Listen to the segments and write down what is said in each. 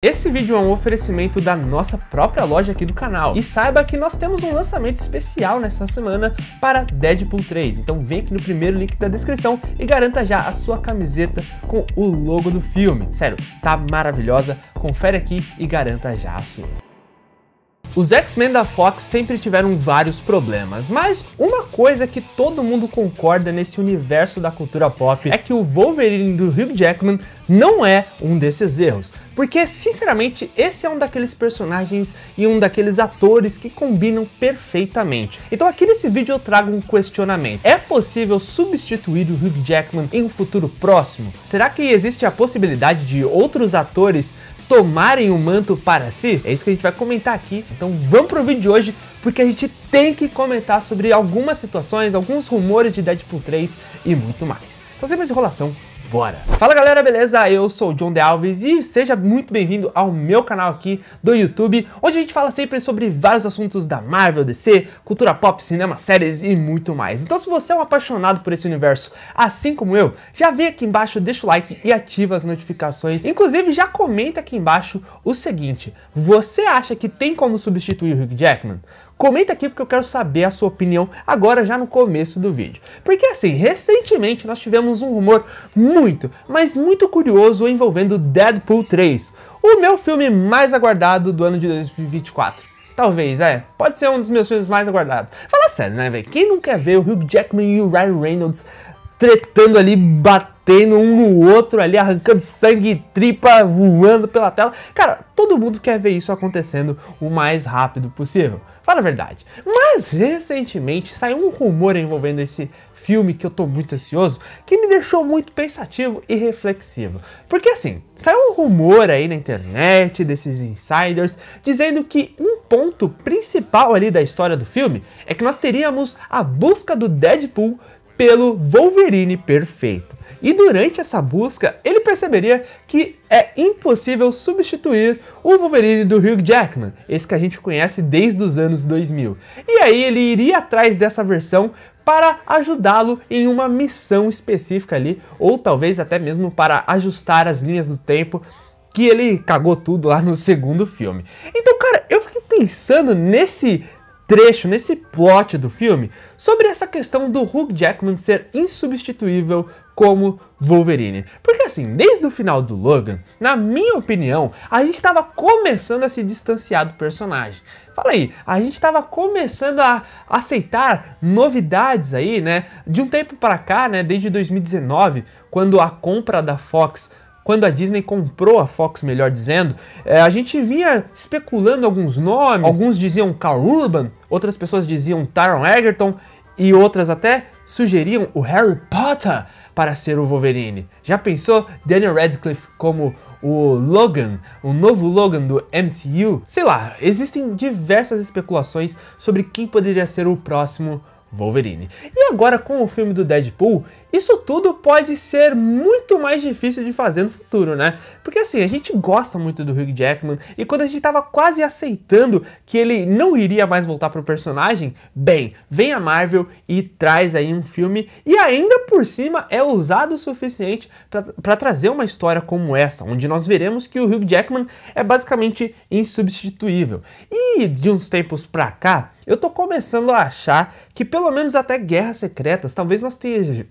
Esse vídeo é um oferecimento da nossa própria loja aqui do canal. E saiba que nós temos um lançamento especial nesta semana para Deadpool 3. Então vem aqui no primeiro link da descrição e garanta já a sua camiseta com o logo do filme. Sério, tá maravilhosa. Confere aqui e garanta já a sua. Os X-Men da Fox sempre tiveram vários problemas, mas uma coisa que todo mundo concorda nesse universo da cultura pop é que o Wolverine do Hugh Jackman não é um desses erros. Porque, sinceramente, esse é um daqueles personagens e um daqueles atores que combinam perfeitamente. Então aqui nesse vídeo eu trago um questionamento. É possível substituir o Hugh Jackman em um futuro próximo? Será que existe a possibilidade de outros atores tomarem o manto para si? É isso que a gente vai comentar aqui. Então vamos pro vídeo de hoje, porque a gente tem que comentar sobre algumas situações, alguns rumores de Deadpool 3 e muito mais. Só sem mais enrolação, bora! Fala galera, beleza? Eu sou o John De Alves e seja muito bem-vindo ao meu canal aqui do YouTube, onde a gente fala sempre sobre vários assuntos da Marvel, DC, cultura pop, cinema, séries e muito mais. Então se você é um apaixonado por esse universo, assim como eu, já vem aqui embaixo, deixa o like e ativa as notificações. Inclusive já comenta aqui embaixo o seguinte, você acha que tem como substituir o Hugh Jackman? Comenta aqui porque eu quero saber a sua opinião agora já no começo do vídeo. Porque assim, recentemente nós tivemos um rumor muito, mas muito curioso envolvendo Deadpool 3, o meu filme mais aguardado do ano de 2024. Talvez, é. Pode ser um dos meus filmes mais aguardados. Fala sério, né, velho? Quem não quer ver o Hugh Jackman e o Ryan Reynolds tretando ali, batendo um no outro ali, arrancando sangue tripa, voando pela tela? Cara, todo mundo quer ver isso acontecendo o mais rápido possível. Fala a verdade. Mas recentemente saiu um rumor envolvendo esse filme que eu tô muito ansioso, que me deixou muito pensativo e reflexivo. Porque assim, saiu um rumor aí na internet desses insiders dizendo que um ponto principal ali da história do filme é que nós teríamos a busca do Deadpool pelo Wolverine perfeito. E durante essa busca, ele perceberia que é impossível substituir o Wolverine do Hugh Jackman, esse que a gente conhece desde os anos 2000. E aí ele iria atrás dessa versão para ajudá-lo em uma missão específica ali, ou talvez até mesmo para ajustar as linhas do tempo que ele cagou tudo lá no segundo filme. Então, cara, eu fiquei pensando nesse trecho, nesse plot do filme, sobre essa questão do Hugh Jackman ser insubstituível como Wolverine. Porque assim, desde o final do Logan, na minha opinião, a gente estava começando a se distanciar do personagem. Fala aí, a gente estava começando a aceitar novidades aí, né? De um tempo para cá, né? Desde 2019, quando a compra da Fox quando a Disney comprou a Fox, melhor dizendo, é, a gente vinha especulando alguns nomes. Alguns diziam Carl Urban, outras pessoas diziam Tyron Egerton e outras até sugeriam o Harry Potter para ser o Wolverine. Já pensou Daniel Radcliffe como o Logan, o novo Logan do MCU? Sei lá, existem diversas especulações sobre quem poderia ser o próximo Wolverine. E agora com o filme do Deadpool, isso tudo pode ser muito mais difícil de fazer no futuro, né? Porque assim, a gente gosta muito do Hugh Jackman e quando a gente tava quase aceitando que ele não iria mais voltar pro personagem, bem, vem a Marvel e traz aí um filme e ainda por cima é ousado o suficiente para trazer uma história como essa, onde nós veremos que o Hugh Jackman é basicamente insubstituível. E de uns tempos pra cá, eu tô começando a achar que pelo menos até Guerras Secretas, talvez nós, tenhamos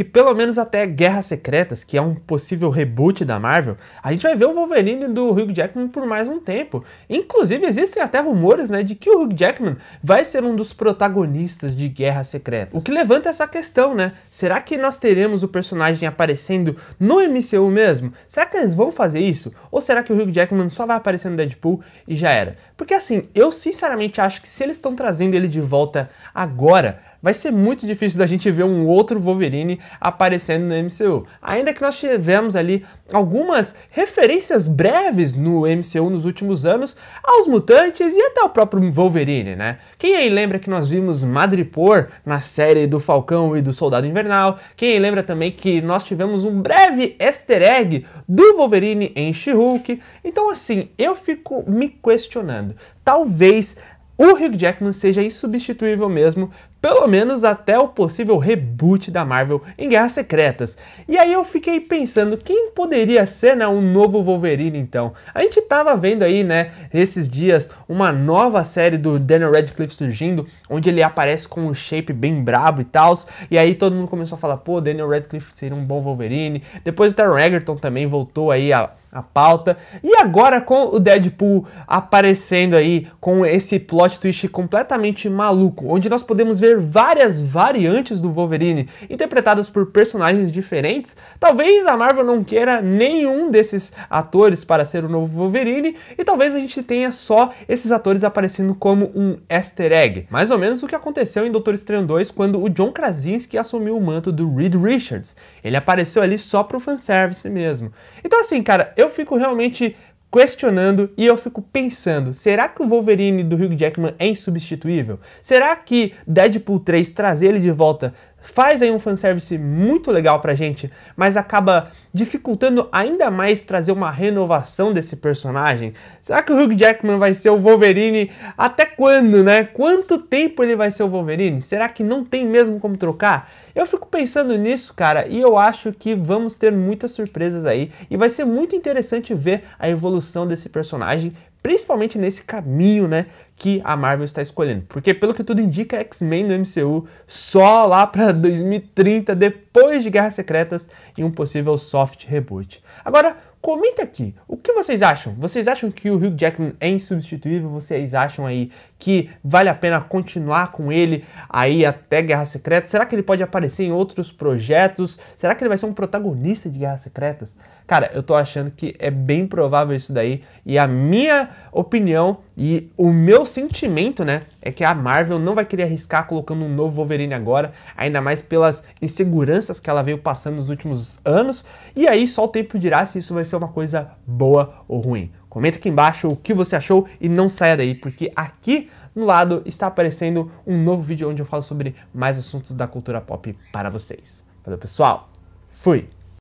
que pelo menos até Guerras Secretas, que é um possível reboot da Marvel, a gente vai ver o Wolverine do Hugh Jackman por mais um tempo. Inclusive, existem até rumores né, de que o Hugh Jackman vai ser um dos protagonistas de Guerra Secreta. O que levanta essa questão, né? Será que nós teremos o personagem aparecendo no MCU mesmo? Será que eles vão fazer isso? Ou será que o Hugh Jackman só vai aparecer no Deadpool e já era? Porque assim, eu sinceramente acho que se eles estão trazendo ele de volta agora, vai ser muito difícil da gente ver um outro Wolverine aparecendo no MCU. Ainda que nós tivemos ali algumas referências breves no MCU nos últimos anos aos mutantes e até ao próprio Wolverine, né? Quem aí lembra que nós vimos Madripoor na série do Falcão e do Soldado Invernal? Quem aí lembra também que nós tivemos um breve easter egg do Wolverine em She-Hulk? Então assim, eu fico me questionando. Talvez o Hugh Jackman seja insubstituível mesmo pelo menos até o possível reboot da Marvel em Guerras Secretas. E aí eu fiquei pensando, quem poderia ser né, um novo Wolverine então? A gente tava vendo aí, né, esses dias, uma nova série do Daniel Radcliffe surgindo, onde ele aparece com um shape bem brabo e tal, e aí todo mundo começou a falar, pô, Daniel Radcliffe seria um bom Wolverine. Depois o Taron Egerton também voltou aí a a pauta. E agora com o Deadpool aparecendo aí com esse plot twist completamente maluco, onde nós podemos ver várias variantes do Wolverine interpretadas por personagens diferentes, talvez a Marvel não queira nenhum desses atores para ser o novo Wolverine e talvez a gente tenha só esses atores aparecendo como um easter egg. Mais ou menos o que aconteceu em Doutor Estranho 2 quando o John Krasinski assumiu o manto do Reed Richards. Ele apareceu ali só pro fanservice mesmo. Então assim, cara, eu fico realmente questionando e eu fico pensando, será que o Wolverine do Hugh Jackman é insubstituível? Será que Deadpool 3 trazer ele de volta faz aí um fanservice muito legal pra gente, mas acaba dificultando ainda mais trazer uma renovação desse personagem. Será que o Hugh Jackman vai ser o Wolverine até quando, né? Quanto tempo ele vai ser o Wolverine? Será que não tem mesmo como trocar? Eu fico pensando nisso, cara, e eu acho que vamos ter muitas surpresas aí e vai ser muito interessante ver a evolução desse personagem, principalmente nesse caminho, né, que a Marvel está escolhendo. Porque pelo que tudo indica, X-Men no MCU só lá para 2030, depois de Guerras Secretas e um possível soft reboot. Agora, comenta aqui, o que vocês acham? Vocês acham que o Hugh Jackman é insubstituível? Vocês acham aí que vale a pena continuar com ele aí até Guerra Secreta? Será que ele pode aparecer em outros projetos? Será que ele vai ser um protagonista de Guerras Secretas? Cara, eu tô achando que é bem provável isso daí. E a minha opinião e o meu sentimento, né, é que a Marvel não vai querer arriscar colocando um novo Wolverine agora, ainda mais pelas inseguranças que ela veio passando nos últimos anos. E aí só o tempo dirá se isso vai ser uma coisa boa ou ruim. Comenta aqui embaixo o que você achou e não saia daí, porque aqui no lado está aparecendo um novo vídeo onde eu falo sobre mais assuntos da cultura pop para vocês. Valeu, pessoal. Fui.